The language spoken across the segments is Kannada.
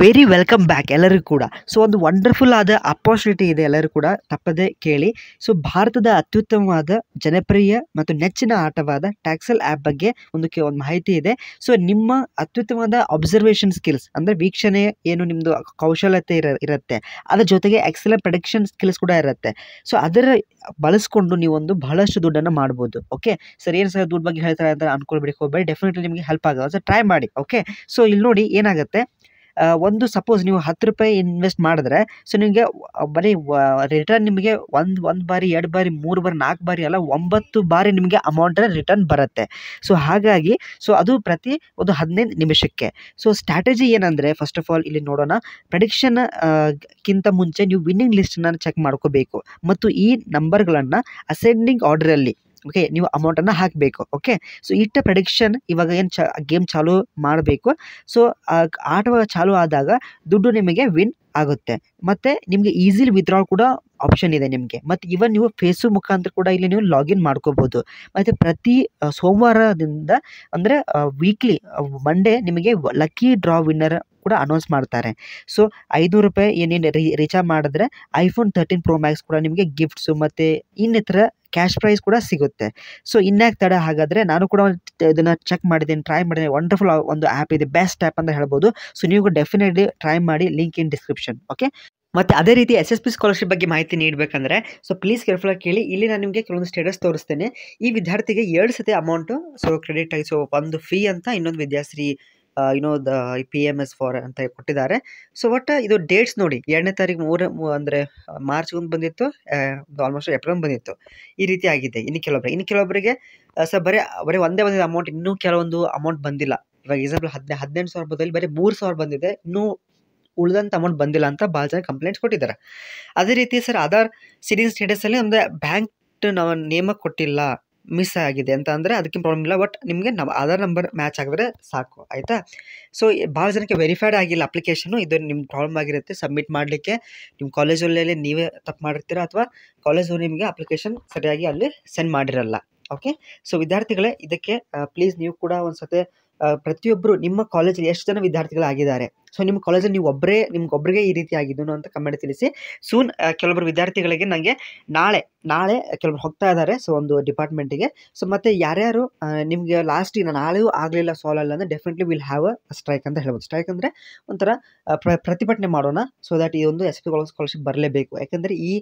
ವೆರಿ ವೆಲ್ಕಮ್ ಬ್ಯಾಕ್ ಎಲ್ಲರಿಗೂ ಕೂಡ ಸೊ ಒಂದು ವಂಡರ್ಫುಲ್ ಆದ ಅಪರ್ಚುನಿಟಿ ಇದೆ ಎಲ್ಲರೂ ಕೂಡ ತಪ್ಪದೇ ಕೇಳಿ ಸೊ ಭಾರತದ ಅತ್ಯುತ್ತಮವಾದ ಜನಪ್ರಿಯ ಮತ್ತು ನೆಚ್ಚಿನ ಆಟವಾದ ಟ್ಯಾಕ್ಸಲ್ ಆ್ಯಪ್ ಬಗ್ಗೆ ಒಂದು ಒಂದು ಮಾಹಿತಿ ಇದೆ ಸೊ ನಿಮ್ಮ ಅತ್ಯುತ್ತಮವಾದ ಅಬ್ಸರ್ವೇಷನ್ ಸ್ಕಿಲ್ಸ್ ಅಂದರೆ ವೀಕ್ಷಣೆ ಏನು ನಿಮ್ಮದು ಕೌಶಲ್ಯತೆ ಇರ ಇರುತ್ತೆ ಅದರ ಜೊತೆಗೆ ಎಕ್ಸಲೆಂಟ್ ಪ್ರೊಡಕ್ಷನ್ ಸ್ಕಿಲ್ಸ್ ಕೂಡ ಇರುತ್ತೆ ಸೊ ಅದರ ಬಳಸ್ಕೊಂಡು ನೀವೊಂದು ಬಹಳಷ್ಟು ದುಡ್ಡನ್ನು ಮಾಡ್ಬೋದು ಓಕೆ ಸರ್ ಏನು ಸರ್ ದುಡ್ಡು ಬಗ್ಗೆ ಹೇಳ್ತಾರೆ ಅಂತ ಅನ್ಕೊಳ್ಬಿಡಿ ಹೋಗ್ಬೇಡಿ ಡೆಫಿನೆಟ್ಲಿ ನಿಮಗೆ ಹೆಲ್ಪ್ ಆಗೋದು ಸರ್ ಟ್ರೈ ಮಾಡಿ ಓಕೆ ಸೊ ಇಲ್ಲಿ ನೋಡಿ ಏನಾಗುತ್ತೆ ಒಂದು ಸಪೋಸ್ ನೀವು ಹತ್ತು ರೂಪಾಯಿ ಇನ್ವೆಸ್ಟ್ ಮಾಡಿದ್ರೆ ಸೊ ನಿಮಗೆ ಬರೀ ರಿಟರ್ನ್ ನಿಮಗೆ ಒಂದು ಒಂದು ಬಾರಿ ಎರಡು ಬಾರಿ ಮೂರು ಬಾರಿ ನಾಲ್ಕು ಬಾರಿ ಅಲ್ಲ ಒಂಬತ್ತು ಬಾರಿ ನಿಮಗೆ ಅಮೌಂಟ್ ರಿಟರ್ನ್ ಬರುತ್ತೆ ಸೊ ಹಾಗಾಗಿ ಸೊ ಅದು ಪ್ರತಿ ಒಂದು ಹದಿನೈದು ನಿಮಿಷಕ್ಕೆ ಸೊ ಸ್ಟ್ರಾಟಜಿ ಏನಂದರೆ ಫಸ್ಟ್ ಆಫ್ ಆಲ್ ಇಲ್ಲಿ ನೋಡೋಣ ಪ್ರೆಡಿಕ್ಷನ್ ಕಿಂತ ಮುಂಚೆ ನೀವು ವಿನ್ನಿಂಗ್ ಲಿಸ್ಟನ್ನು ಚೆಕ್ ಮಾಡ್ಕೋಬೇಕು ಮತ್ತು ಈ ನಂಬರ್ಗಳನ್ನು ಅಸೆಂಡಿಂಗ್ ಆರ್ಡ್ರಲ್ಲಿ ಓಕೆ ನೀವು ಅಮೌಂಟನ್ನು ಹಾಕಬೇಕು ಓಕೆ ಸೊ ಇಟ್ಟ ಪ್ರೆಡಿಕ್ಷನ್ ಇವಾಗ ಏನು ಚ ಗೇಮ್ ಚಾಲು ಮಾಡಬೇಕು ಸೊ ಆಟ ಚಾಲು ಆದಾಗ ದುಡ್ಡು ನಿಮಗೆ ವಿನ್ ಆಗುತ್ತೆ ಮತ್ತು ನಿಮಗೆ ಈಸಿಲಿ ವಿತ್ಡ್ರಾ ಕೂಡ ಆಪ್ಷನ್ ಇದೆ ನಿಮಗೆ ಮತ್ತು ಇವನ್ ನೀವು ಫೇಸು ಮುಖಾಂತರ ಕೂಡ ಇಲ್ಲಿ ನೀವು ಲಾಗಿನ್ ಮಾಡ್ಕೋಬೋದು ಮತ್ತು ಪ್ರತಿ ಸೋಮವಾರದಿಂದ ಅಂದರೆ ವೀಕ್ಲಿ ಮಂಡೇ ನಿಮಗೆ ಲಕ್ಕಿ ಡ್ರಾ ವಿನ್ನರ್ ಕೂಡ ಅನೌನ್ಸ್ ಮಾಡ್ತಾರೆ ಸೊ ಐನೂರು ರೂಪಾಯಿ ಏನೇನು ರೀಚಾರ್ಜ್ ಮಾಡಿದ್ರೆ ಐಫೋನ್ ತರ್ಟೀನ್ ಪ್ರೋ ಮ್ಯಾಕ್ಸ್ ಕೂಡ ನಿಮಗೆ ಗಿಫ್ಟ್ಸು ಮತ್ತು ಇನ್ನಿತರ ಕ್ಯಾಶ್ ಪ್ರೈಸ್ ಕೂಡ ಸಿಗುತ್ತೆ ಸೊ ಇನ್ಯಾಕೆ ತಡ ಹಾಗಾದರೆ ನಾನು ಕೂಡ ಇದನ್ನು ಚೆಕ್ ಮಾಡಿದ್ದೀನಿ ಟ್ರೈ ಮಾಡಿದ್ದೀನಿ ವಂಡರ್ಫುಲ್ ಒಂದು ಆ್ಯಪ್ ಇದೆ ಬೆಸ್ಟ್ ಆ್ಯಪ್ ಅಂತ ಹೇಳ್ಬೋದು ಸೊ ನೀವು ಡೆಫಿನೆಟ್ಲಿ ಟ್ರೈ ಮಾಡಿ ಲಿಂಕ್ ಇನ್ ಡಿಸ್ಕ್ರಿಪ್ಷನ್ ಓಕೆ ಮತ್ತು ಅದೇ ರೀತಿ ಎಸ್ ಎಸ್ ಪಿ ಸ್ಕಾಲರ್ಶಿಪ್ ಬಗ್ಗೆ ಮಾಹಿತಿ ನೀಡಬೇಕಂದ್ರೆ ಸೊ ಪ್ಲೀಸ್ ಕೇರ್ಫುಲ್ಲಾಗಿ ಕೇಳಿ ಇಲ್ಲಿ ನಾನು ನಿಮಗೆ ಕೆಲವೊಂದು ಸ್ಟೇಟಸ್ ತೋರಿಸ್ತೇನೆ ಈ ವಿದ್ಯಾರ್ಥಿಗೆ ಎರಡು ಸತಿ ಅಮೌಂಟು ಸೊ ಕ್ರೆಡಿಟ್ ಆಗಿ ಸೊ ಒಂದು ಫೀ ಅಂತ ಇನ್ನೊಂದು Vidyashree you know the P M S for ಅಂತ ಕೊಟ್ಟಿದ್ದಾರೆ ಸೊ ಬಟ್ ಇದು ಡೇಟ್ಸ್ ನೋಡಿ ಎರಡನೇ ತಾರೀಕು ಮೂರ ಅಂದರೆ ಮಾರ್ಚ್ ಒಂದು ಬಂದಿತ್ತು ಆಲ್ಮೋಸ್ಟ್ ಏಪ್ರಿಲ್ ಬಂದಿತ್ತು ಈ ರೀತಿ ಆಗಿದೆ ಇನ್ನು ಕೆಲವೊಬ್ಬರಿಗೆ ಇನ್ನು ಕೆಲವೊಬ್ಬರಿಗೆ ಸರ್ ಬರೀ ಬರೀ ಒಂದೇ ಬಂದಿದೆ ಅಮೌಂಟ್ ಇನ್ನೂ ಕೆಲವೊಂದು ಅಮೌಂಟ್ ಬಂದಿಲ್ಲ ಇವಾಗ ಎಕ್ಸಾಂಪಲ್ ಹದಿನೈದು ಹದಿನೆಂಟು ಸಾವಿರ ಬದಲು ಬರೀ ಮೂರು ಸಾವಿರ ಬಂದಿದೆ ಇನ್ನೂ ಉಳಿದಂಥ ಅಮೌಂಟ್ ಬಂದಿಲ್ಲ ಅಂತ ಭಾಳ ಜನ ಕಂಪ್ಲೇಂಟ್ಸ್ ಕೊಟ್ಟಿದ್ದಾರೆ ಅದೇ ರೀತಿ ಸರ್ ಆಧಾರ್ ಸಿಟಿಂಗ್ ಸ್ಟೇಟಸಲ್ಲಿ ನಮ್ಮದು ಬ್ಯಾಂಕ್ ನಾವು ನೇಮಕ್ಕೆ ಕೊಟ್ಟಿಲ್ಲ ಮಿಸ್ ಆಗಿದೆ ಅಂತ ಅಂದರೆ ಅದಕ್ಕೆ ಪ್ರಾಬ್ಲಮ್ ಇಲ್ಲ ಬಟ್ ನಿಮಗೆ ನಮ್ಮ ಆಧಾರ್ ನಂಬರ್ ಮ್ಯಾಚ್ ಆಗಿದ್ರೆ ಸಾಕು ಆಯಿತಾ ಸೊ ಭಾಳ ಜನಕ್ಕೆ ವೆರಿಫೈಡ್ ಆಗಿಲ್ಲ ಅಪ್ಲಿಕೇಶನು ಇದು ನಿಮ್ಮ ಪ್ರಾಬ್ಲಮ್ ಆಗಿರುತ್ತೆ ಸಬ್ಮಿಟ್ ಮಾಡಲಿಕ್ಕೆ ನಿಮ್ಮ ಕಾಲೇಜಲ್ಲೇ ನೀವೇ ತಪ್ಪು ಮಾಡಿರ್ತೀರ ಅಥವಾ ಕಾಲೇಜು ನಿಮಗೆ ಅಪ್ಲಿಕೇಶನ್ ಸರಿಯಾಗಿ ಅಲ್ಲಿ ಸೆಂಡ್ ಮಾಡಿರಲ್ಲ ಓಕೆ ಸೊ ವಿದ್ಯಾರ್ಥಿಗಳೇ ಇದಕ್ಕೆ ಪ್ಲೀಸ್ ನೀವು ಕೂಡ ಒಂದು ಸತಿ ಪ್ರತಿಯೊಬ್ಬರು ನಿಮ್ಮ ಕಾಲೇಜಲ್ಲಿ ಎಷ್ಟು ಜನ ವಿದ್ಯಾರ್ಥಿಗಳಾಗಿದ್ದಾರೆ ಸೊ ನಿಮ್ಮ ಕಾಲೇಜಲ್ಲಿ ನೀವು ಒಬ್ಬರೇ ನಿಮ್ಗೊಬ್ಬರಿಗೆ ಈ ರೀತಿ ಆಗಿದ್ದು ಅಂತ ಕಮೆಂಟ್ ತಿಳಿಸಿ ಸೂನ್ ಕೆಲವೊಬ್ಬರು ವಿದ್ಯಾರ್ಥಿಗಳಿಗೆ ನನಗೆ ನಾಳೆ ನಾಳೆ ಕೆಲವರು ಹೋಗ್ತಾ ಇದ್ದಾರೆ ಸೊ ಒಂದು ಡಿಪಾರ್ಟ್ಮೆಂಟಿಗೆ ಸೊ ಮತ್ತೆ ಯಾರ್ಯಾರು ನಿಮಗೆ ಲಾಸ್ಟ್ ನಾನು ನಾಳೆಯೂ ಆಗಲಿಲ್ಲ ಸಾಲ್ವ್ ಅಲ್ಲ ಅಂದರೆ definitely will have a strike ಅಂತ ಹೇಳ್ಬೋದು ಸ್ಟ್ರೈಕ್ ಅಂದರೆ ಒಂಥರ ಪ್ರತಿಭಟನೆ ಮಾಡೋಣ ಸೊ ದಟ್ ಈ ಒಂದು ಎಸ್ ಪಿ ಸ್ಕಾಲರ್ಶಿಪ್ ಬರಲೇಬೇಕು ಯಾಕಂದ್ರೆ ಈ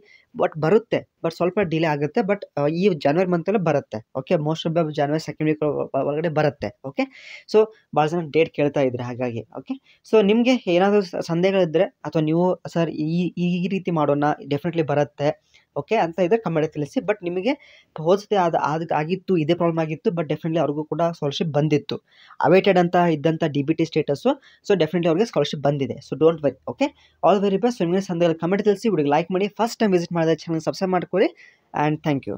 ಬಟ್ ಬರುತ್ತೆ ಬಟ್ ಸ್ವಲ್ಪ ಡಿಲೇ ಆಗುತ್ತೆ ಬಟ್ ಈ ಜನವರಿ ಮಂತಲ್ಲೇ ಬರುತ್ತೆ okay most of January second week ಒಳಗಡೆ ಬರುತ್ತೆ ಓಕೆ ಸೊ ಭಾಳ ಜನ ಡೇಟ್ ಕೇಳ್ತಾ ಇದ್ದಾರೆ ಹಾಗಾಗಿ ಓಕೆ ಸೊ ನಿಮಗೆ ಏನಾದರೂ ಸಂದೇಹಗಳಿದ್ದರೆ ಅಥವಾ ನೀವು ಸರ್ ಈ ಈ ರೀತಿ ಮಾಡೋಣ ಡೆಫಿನೆಟ್ಲಿ ಬರುತ್ತೆ ಓಕೆ ಅಂತ ಇದ್ದರೆ ಕಮೆಂಟ್ ತಿಳಿಸಿ ಬಟ್ ನಿಮಗೆ ಹೋಸತಿ ಆದ ಆಗಿತ್ತು ಇದೇ ಪ್ರಾಬ್ಲಮ್ ಆಗಿತ್ತು ಬಟ್ ಡೆಫಿನೆಟ್ಲಿ ಅವ್ರಿಗೂ ಕೂಡ ಸ್ಕಾಲರ್ಶಿಪ್ ಬಂದಿತ್ತು ಅವೇಟೆಡ್ ಅಂತ ಇದ್ದಂಥ D B T status so definitely ಅವ್ರಿಗೆ ಸ್ಕಾಲರ್ಶಿಪ್ ಬಂದಿದೆ so don't worry okay all very best so ನಿಮಗೆ ಸಂದೇಹ ಕಮೆಂಟ್ ತಿಳಿಸಿ ಹುಡುಗಿ ಲೈಕ್ ಮಾಡಿ ಫಸ್ಟ್ ಟೈಮ್ ವಿಸಿಟ್ ಮಾಡಿದ ಚಾನಲ್ ಸಬ್ಸ್ಕ್ರೈಬ್ ಮಾಡ್ಕೊಳ್ಳಿ ಆ್ಯಂಡ್ ಥ್ಯಾಂಕ್ ಯು